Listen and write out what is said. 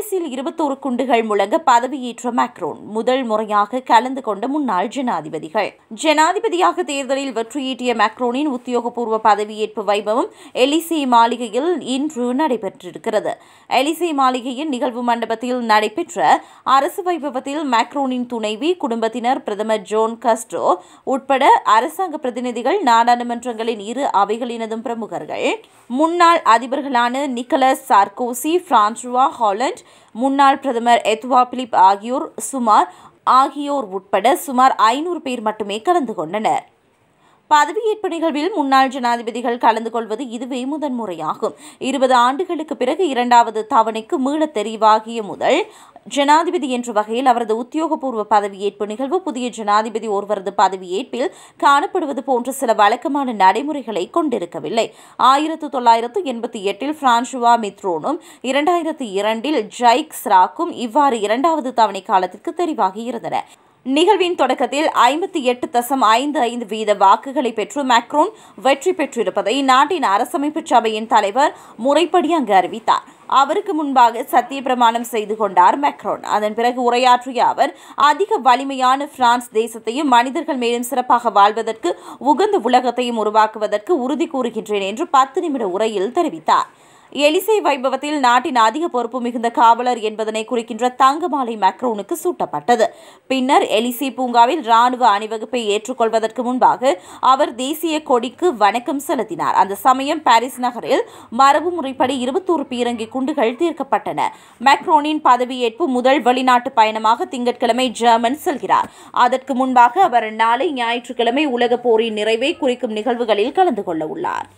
பாரிஸில் இருபத்தோரு குண்டுகள் முழங்க பதவியேற்ற மேக்ரோன் முதல் முறையாக கலந்து கொண்ட முன்னாள் ஜனாதிபதிகள் ஜனாதிபதியாக தேர்தலில் வெற்றியீட்டிய மேக்ரோனின் உத்தியோகபூர்வ பதவியேற்பு வைபவம் எலிசி மாளிகையில் இன்று நடைபெற்றிருக்கிறது எலிசி மாளிகையின் நிகழ்வு மண்டபத்தில் நடைபெற்ற அரசு வைபவத்தில் மேக்ரோனின் துணைவி குடும்பத்தினர் பிரதமர் ஜோன் கஸ்ட்ரோ உட்பட அரசாங்க பிரதிநிதிகள் நாடாளுமன்றங்களின் இரு அவைகளினதும் பிரமுகர்கள் முன்னாள் அதிபர்களான நிக்கலஸ் சார்கோசி பிரான்சுவா ஹாலண்ட் முன்னாள் பிரதமர் எத்வா பிலிப் ஆகியோர் சுமார் ஆகியோர் உட்பட சுமார் ஐநூறு பேர் மட்டுமே கலந்து கொண்டனர் பதவியேற்பு நிகழ்வில் முன்னாள் ஜனாதிபதிகள் கலந்து கொள்வது இதுவே முதன்முறையாகும் இருபது ஆண்டுகளுக்கு பிறகு இரண்டாவது தவணைக்கு மீள தெரிவாகிய முதல் ஜனாதிபதி என்ற வகையில் அவரது உத்தியோகபூர்வ பதவியேற்பு நிகழ்வு புதிய ஜனாதிபதி ஒருவரது பதவியேற்பில் காணப்படுவது போன்ற சில வழக்கமான நடைமுறைகளை கொண்டிருக்கவில்லை ஆயிரத்து தொள்ளாயிரத்து எண்பத்தி எட்டில் பிரான்சுவா மித்ரோனும் இரண்டாயிரத்தி இரண்டில் ஜைக் ஸ்ராக்கும் இவ்வாறு இரண்டாவது தவணை காலத்திற்கு தெரிவாகியிருந்தன நிகழ்வின் தொடக்கத்தில் ஐம்பத்தி எட்டு தசம் ஐந்து ஐந்து வீத வாக்குகளை பெற்று மேக்ரோன் வெற்றி பெற்றிருப்பதை நாட்டின் அரசமைப்பு சபையின் தலைவர் முறைப்படி அங்கு அறிவித்தார் அவருக்கு முன்பாக சத்திய பிரமாணம் செய்து கொண்டார் மேக்ரோன் அதன் பிறகு உரையாற்றிய அவர் அதிக வலிமையான பிரான்ஸ் தேசத்தையும் மனிதர்கள் மேலும் சிறப்பாக வாழ்வதற்கு உகந்த உலகத்தையும் உருவாக்குவதற்கு உறுதி கூறுகின்றேன் என்று பத்து நிமிட உரையில் தெரிவித்தார் எலிசை வைபவத்தில் நாட்டின் அதிக பொறுப்பு மிகுந்த காவலர் என்பதனை குறிக்கின்ற தங்கமாலை மேக்ரோனுக்கு சூட்டப்பட்டது பின்னர் எலிசி பூங்காவில் ராணுவ அணிவகுப்பை ஏற்றுக்கொள்வதற்கு முன்பாக அவர் தேசிய கொடிக்கு வணக்கம் செலுத்தினார் அந்த சமயம் பாரிஸ் நகரில் மரபு முறைப்படி இருபத்தோரு பீரங்கி குண்டுகள் தீர்க்கப்பட்டன மேக்ரோனின் பதவியேற்பு முதல் வெளிநாட்டு பயணமாக திங்கட்கிழமை ஜெர்மன் செல்கிறார் அதற்கு முன்பாக அவர் நாளை ஞாயிற்றுக்கிழமை உலக போரின் நிறைவை குறிக்கும் நிகழ்வுகளில் கலந்து கொள்ள உள்ளார்